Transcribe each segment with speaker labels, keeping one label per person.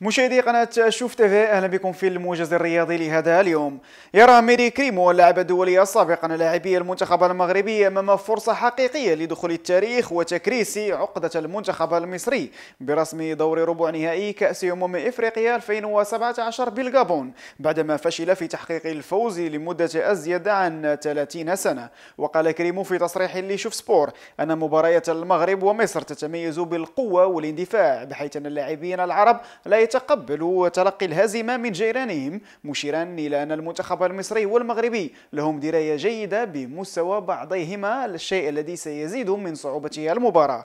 Speaker 1: مشاهدي قناة شوف تيفي أهلا بكم في الموجز الرياضي لهذا اليوم يرى ميري كريمو اللاعب الدولي السابق أن لاعبي المنتخب المغربي أمام فرصة حقيقية لدخول التاريخ وتكريس عقدة المنتخب المصري برسم دور ربع نهائي كأس أمم إفريقيا 2017 بالغابون بعدما فشل في تحقيق الفوز لمدة أزيد عن 30 سنة وقال كريمو في تصريح لشوف سبور أن مباريات المغرب ومصر تتميز بالقوة والاندفاع بحيث أن اللاعبين العرب لا يتقبل تلقي الهزيمة من جيرانهم مشيرا إلى أن المنتخب المصري والمغربي لهم دراية جيدة بمستوى بعضيهما الشيء الذي سيزيد من صعوبة المباراة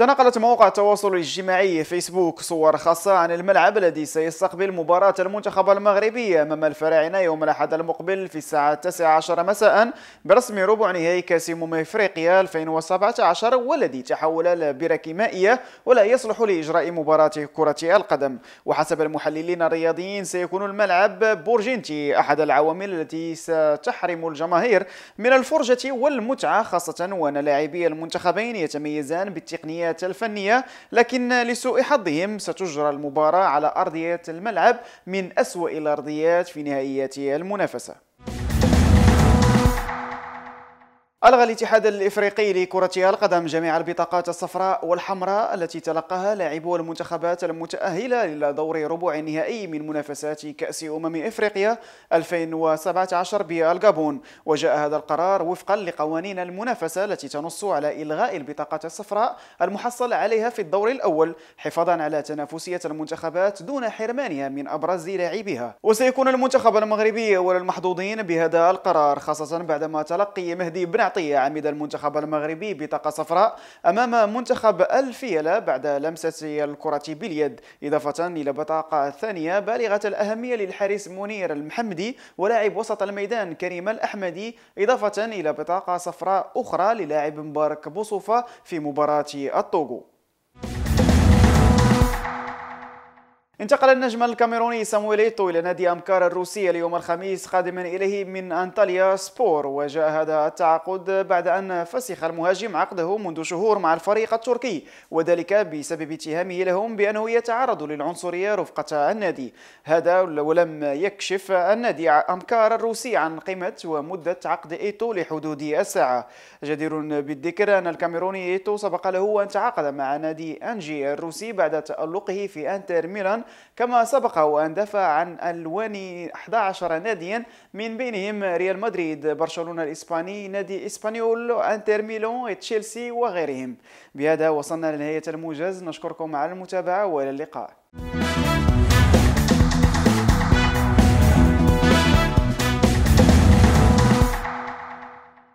Speaker 1: تناقلت مواقع التواصل الاجتماعي فيسبوك صور خاصة عن الملعب الذي سيستقبل مباراة المنتخب المغربي أمام الفراعنة يوم الأحد المقبل في الساعة 19 مساء برسم ربع نهائي كأس أمم إفريقيا 2017 والذي تحول لبركة مائية ولا يصلح لإجراء مباراة كرة القدم وحسب المحللين الرياضيين سيكون الملعب بورجينتي أحد العوامل التي ستحرم الجماهير من الفرجة والمتعة خاصة وأن لاعبي المنتخبين يتميزان بالتقنيات التقنية الفنية لكن لسوء حظهم ستجرى المباراة على أرضية الملعب من أسوأ الأرضيات في نهائيات المنافسة ألغى الاتحاد الإفريقي لكرة القدم جميع البطاقات الصفراء والحمراء التي تلقاها لاعبو المنتخبات المتأهلة إلى دور ربع النهائي من منافسات كأس أمم إفريقيا 2017 بالغابون وجاء هذا القرار وفقا لقوانين المنافسة التي تنص على إلغاء البطاقات الصفراء المحصل عليها في الدور الأول حفاظا على تنافسية المنتخبات دون حرمانها من أبرز لاعبيها وسيكون المنتخب المغربي أول المحظوظين بهذا القرار خاصة بعدما تلقي مهدي بن يعطي عميد المنتخب المغربي بطاقة صفراء أمام منتخب الفيلة بعد لمسة الكرة باليد إضافة إلى بطاقة ثانية بالغة الأهمية للحارس منير المحمدي ولاعب وسط الميدان كريم الأحمدي إضافة إلى بطاقة صفراء أخرى للاعب مبارك بوصوفة في مباراة الطوغو انتقل النجم الكاميروني ايتو إلى نادي أمكار الروسي اليوم الخميس قادما إليه من أنطاليا سبور وجاء هذا التعاقد بعد أن فسخ المهاجم عقده منذ شهور مع الفريق التركي وذلك بسبب اتهامه لهم بأنه يتعرض للعنصرية رفقة النادي هذا ولم يكشف النادي أمكار الروسي عن قيمة ومدة عقد إيتو لحدود الساعة جدير بالذكر أن الكاميروني إيتو سبق له أن تعاقد مع نادي أنجي الروسي بعد تألقه في أنتر ميلان كما سبق وأن دفع عن ألوان 11 ناديا من بينهم ريال مدريد برشلونة الإسباني نادي إسبانيول أنتر ميلون تشيلسي وغيرهم بهذا وصلنا لنهاية الموجز نشكركم على المتابعة وإلى اللقاء